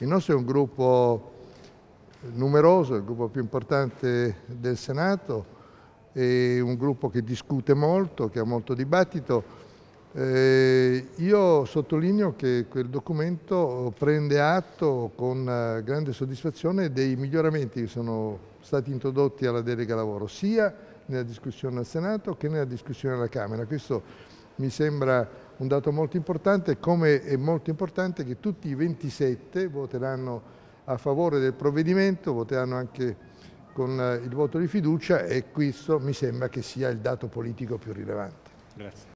Il nostro è un gruppo numeroso, il gruppo più importante del Senato, è un gruppo che discute molto, che ha molto dibattito. Eh, io sottolineo che quel documento prende atto con eh, grande soddisfazione dei miglioramenti che sono stati introdotti alla delega lavoro, sia nella discussione al Senato che nella discussione alla Camera. Questo mi sembra un dato molto importante, come è molto importante che tutti i 27 voteranno a favore del provvedimento, voteranno anche con eh, il voto di fiducia e questo mi sembra che sia il dato politico più rilevante. Grazie.